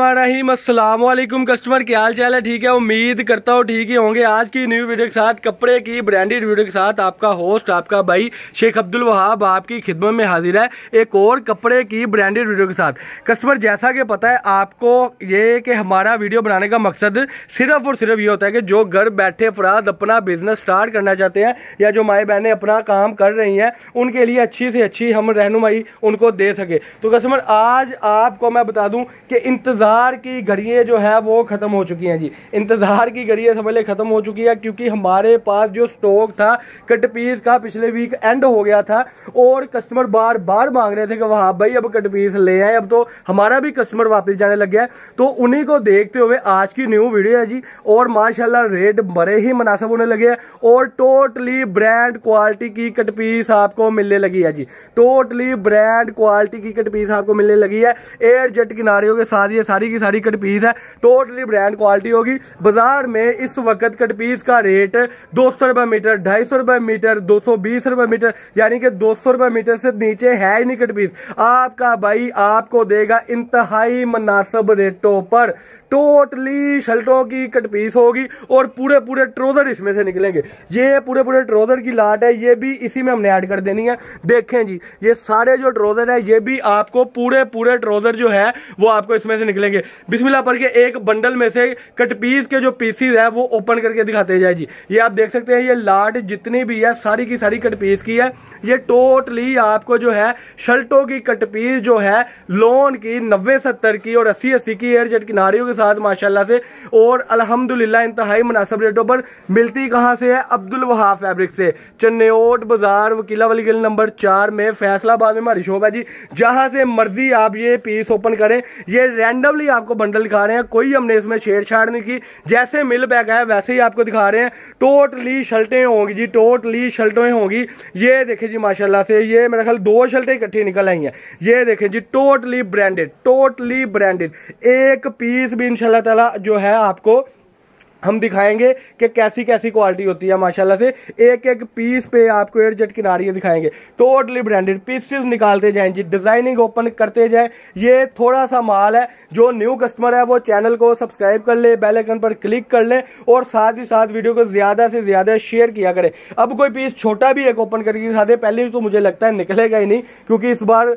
बसमिलकुम customer क्या हाल चाल है ठीक है उम्मीद करता हूँ ठीक ही होंगे आज की न्यू वीडियो के साथ कपड़े की ब्रांडेड वीडियो के साथ आपका होस्ट आपका भाई शेख अब्दुल वहाब आपकी खिदमत में हाजिर है एक और कपड़े की ब्रांडेड वीडियो के साथ कस्टमर जैसा कि पता है आपको ये कि हमारा वीडियो बनाने का मकसद सिर्फ और सिर्फ ये होता है कि जो घर बैठे अफराद अपना बिजनेस स्टार्ट करना चाहते हैं या जो माए बहनें अपना काम कर रही हैं उनके लिए अच्छी से अच्छी हम रहनुमाई उनको दे सके तो कस्टमर आज आपको मैं बता दूँ कि इन इंतज़ार की घड़ियाँ जो है वो ख़त्म हो चुकी हैं जी इंतज़ार की घड़ियाँ समझ लें ख़त्म हो चुकी है क्योंकि हमारे पास जो स्टॉक था कट पीस का पिछले वीक एंड हो गया था और कस्टमर बार बार मांग रहे थे कि वहाँ भाई अब कट पीस ले आए अब तो हमारा भी कस्टमर वापस जाने लग गया है तो उन्हीं को देखते हुए आज की न्यू वीडियो है जी और माशाला रेट बड़े ही मुनासिब होने लगे हैं और टोटली ब्रांड क्वालिटी की कट पीस आपको मिलने लगी है जी टोटली ब्रांड क्वालिटी की कट पीस आपको मिलने लगी है एयर जेट किनारियों के साथ साथ ये सारी की सारी कटपीस है टोटली ब्रांड क्वालिटी होगी बाजार में इस वक्त कटपीस का रेट दो सौ रुपए मीटर ढाई सौ रुपए मीटर दो सौ बीस रुपए मीटर यानी कि दो सौ रुपए मीटर से नीचे है ही नहीं कटपीस आपका भाई आपको देगा इंतहाई मुनासिब रेटों पर टोटली शर्टों की कट पीस होगी और पूरे पूरे ट्रोजर इसमें से निकलेंगे ये पूरे पूरे ट्रोजर की लाट है ये भी इसी में हमने ऐड कर देनी है देखें जी ये सारे जो ट्रोजर है ये भी आपको पूरे पूरे ट्रोजर जो है वो आपको इसमें से निकलेंगे बिस्मिल्लाह पढ़ के एक बंडल में से कट पीस के जो पीसीज है वो ओपन करके दिखाते जाए जी ये आप देख सकते हैं ये लाट जितनी भी है सारी की सारी कट पीस की है ये टोटली आपको जो है शर्टों की कट पीस जो है लोन की नब्बे सत्तर की और अस्सी अस्सी की एयर जेट किनारियों के साथ माशाला से और अलहमदुल्ला इंतहाई मुनासिब रेटों पर मिलती कहाँ से है अब्दुल वहा फैब्रिक से चन्नेट बाजार वकीला वाली गली नंबर चार में फैसलाबाद में हमारी शॉप है जी जहाँ से मर्जी आप ये पीस ओपन करें ये रैंडमली आपको बंडल दिखा रहे हैं कोई हमने इसमें छेड़छाड़ नहीं की जैसे मिल बैग है वैसे ही आपको दिखा रहे हैं टोटली शर्टें होंगी जी टोटली शर्टें होंगी ये देखें जी माशाला से ये मेरा ख्याल दो शर्टें इकट्ठी निकल आई हैं ये देखें जी टोटली ब्रांडेड टोटली ब्रांडेड एक पीस भी इनशाला तला जो है आपको हम दिखाएंगे कि कैसी कैसी क्वालिटी होती है माशाल्लाह से एक एक पीस पे आपको एयरजेट किनारियाँ दिखाएंगे टोटली ब्रांडेड पीसेस निकालते जाएं जी डिज़ाइनिंग ओपन करते जाएं ये थोड़ा सा माल है जो न्यू कस्टमर है वो चैनल को सब्सक्राइब कर ले बेल आइकन पर क्लिक कर ले और साथ ही साथ वीडियो को ज़्यादा से ज़्यादा शेयर किया करे अब कोई पीस छोटा भी एक ओपन करके दिखा दे पहले तो मुझे लगता है निकलेगा ही नहीं क्योंकि इस बार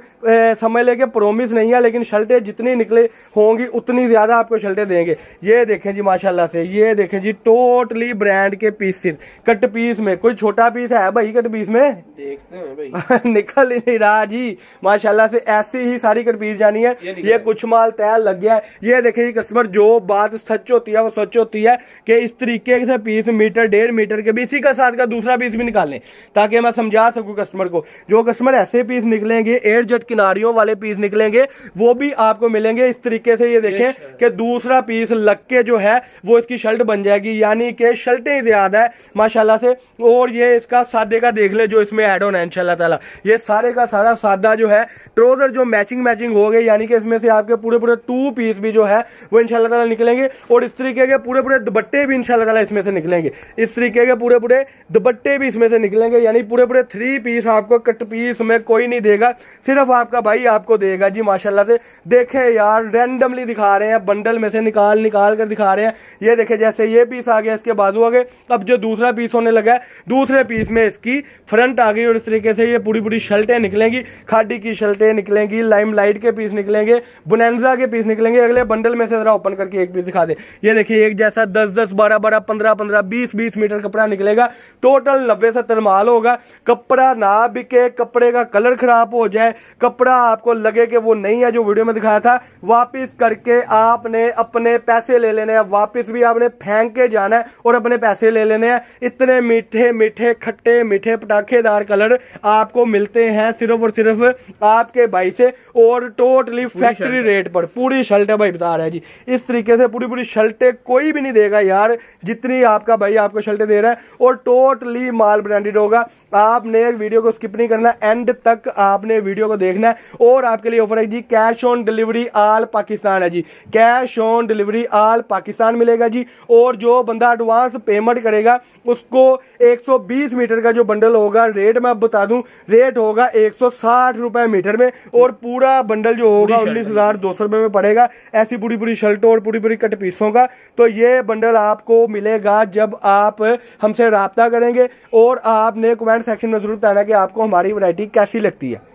समय लेके प्रोमिस नहीं है लेकिन शर्टें जितनी निकले होंगी उतनी ज़्यादा आपको शर्टें देंगे ये देखें जी माशाला से ये ये देखें जी टोटली ब्रांड के पीसेस कट पीस में कोई छोटा पीस है भाई कट पीस में देखते हैं भाई निकल ही नहीं रहा जी माशाल्लाह से ऐसी ही सारी कट पीस जानी है ये, ये कुछ माल तय लग गया है ये देखें जी कस्टमर जो बात सच होती है वो सच होती है कि इस तरीके से पीस मीटर डेढ़ मीटर के भी इसी का साथ का दूसरा पीस भी निकालें ताकि मैं समझा सकू कस्टमर को जो कस्टमर ऐसे पीस निकलेंगे एयर जट किनारियों वाले पीस निकलेंगे वो भी आपको मिलेंगे इस तरीके से ये देखें कि दूसरा पीस लग के जो है वो इसकी शर्ट शर्ट बन जाएगी यानी कि शर्टें ज्यादा है माशाला से और ये इसका सादे का देख ले जो इसमें ऐड होना है इनशाला तला ये सारे का सारा सादा जो है ट्रोजर जो मैचिंग मैचिंग हो गए यानी कि इसमें से आपके पूरे पूरे टू पीस भी जो है वो इनशाला तला निकलेंगे और इस तरीके के पूरे पूरे दुपट्टे भी इनशाला तला इसमें से निकलेंगे इस तरीके के पूरे पूरे दुपट्टे भी इसमें से निकलेंगे यानी पूरे पूरे थ्री पीस आपको कट पीस में कोई नहीं देगा सिर्फ आपका भाई आपको देगा जी माशाला से देखे यार रैंडमली दिखा रहे हैं बंडल में से निकाल निकाल कर दिखा रहे हैं ये देखे जैसे ये पीस आ गया इसके बाजू आ गए अब जो दूसरा पीस होने लगा है दूसरे पीस में इसकी फ्रंट आ गई और इस तरीके से ये पूरी पूरी शर्टें निकलेंगी खाडी की शर्टें निकलेंगी लाइम लाइट के पीस निकलेंगे बुनैनजा के पीस निकलेंगे अगले बंडल में से जरा ओपन करके एक पीस दिखा दे ये देखिए एक जैसा दस दस बारह बारह पंद्रह पंद्रह बीस बीस मीटर कपड़ा निकलेगा टोटल नब्बे सत्तर माल होगा कपड़ा ना बिके कपड़े का कलर खराब हो जाए कपड़ा आपको लगे कि वो नहीं है जो वीडियो में में दिखाया था वापिस करके आपने अपने पैसे ले लेने हैं वापिस भी आपने फेंक के जाना है और अपने पैसे ले लेने हैं इतने मीठे मीठे खट्टे मीठे पटाखेदार कलर आपको मिलते हैं सिर्फ और सिर्फ आपके भाई से और टोटली फैक्ट्री रेट पर पूरी शर्ट भाई बता रहे हैं जी इस तरीके से पूरी पूरी शर्टे कोई भी नहीं देगा यार जितनी आपका भाई आपको शर्टे दे रहा है और टोटली माल ब्रांडेड होगा आपने वीडियो को स्किप नहीं करना एंड तक आपने वीडियो को देखना है और आपके लिए ऑफर है जी cash on delivery all Pakistan है जी cash on delivery all Pakistan मिलेगा जी और जो बंदा एडवांस पेमेंट करेगा उसको 120 मीटर का जो बंडल होगा रेट मैं बता दूं रेट होगा एक रुपए मीटर में और पूरा बंडल जो होगा उन्नीस हजार दो सौ रुपए में पड़ेगा ऐसी पूरी पूरी शर्ट और पूरी पूरी कट पीसों का तो ये बंडल आपको मिलेगा जब आप हमसे रबता करेंगे और आपने कमेंट सेक्शन में जरूर बताना कि आपको हमारी वरायटी कैसी लगती है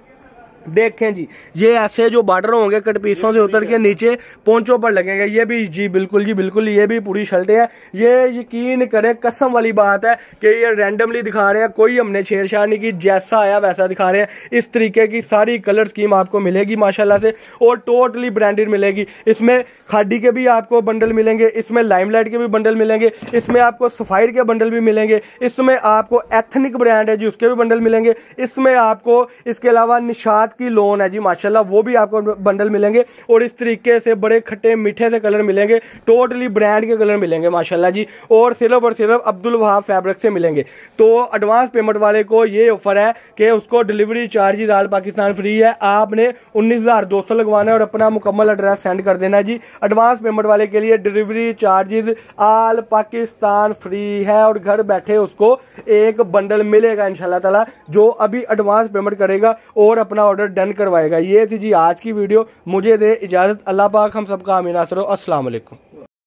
देखें जी ये ऐसे जो बॉर्डर होंगे कट पीसों से उतर के नीचे पोंचों पर लगेंगे ये भी जी बिल्कुल जी बिल्कुल ये भी पूरी शर्ट हैं ये यकीन करें कसम वाली बात है कि ये रैंडमली दिखा रहे हैं कोई हमने छेड़छाड़ नहीं की जैसा आया वैसा दिखा रहे हैं इस तरीके की सारी कलर स्कीम आपको मिलेगी माशाला से और टोटली ब्रांडेड मिलेगी इसमें खाडी के भी आपको बंडल मिलेंगे इसमें लाइमलाइट के भी बंडल मिलेंगे इसमें आपको सफाइड के बंडल भी मिलेंगे इसमें आपको एथनिक ब्रांड है जी उसके भी बंडल मिलेंगे इसमें आपको इसके अलावा निशात की लोन है जी माशाल्लाह वो भी आपको बंडल मिलेंगे और इस तरीके से बड़े खट्टे मीठे से कलर मिलेंगे टोटली ब्रांड के कलर मिलेंगे माशाल्लाह जी और सिर्फ और सिर्फ अब्दुल वहाब फैब्रिक से मिलेंगे तो एडवांस पेमेंट वाले को ये ऑफर है कि उसको delivery charges all Pakistan free है आपने उन्नीस हज़ार दो सौ लगवाना है और अपना मुकम्मल एड्रेस सेंड कर देना जी एडवांस पेमेंट वाले के लिए delivery charges all Pakistan free है और घर बैठे उसको एक बंडल मिलेगा इन ताला जो अभी एडवांस पेमेंट करेगा और अपना ऑर्डर ऑर्डर डन करवाएगा ये थी जी आज की वीडियो मुझे दे इजाज़त अल्लाह पाक हम सबका आमिना सरो असलकम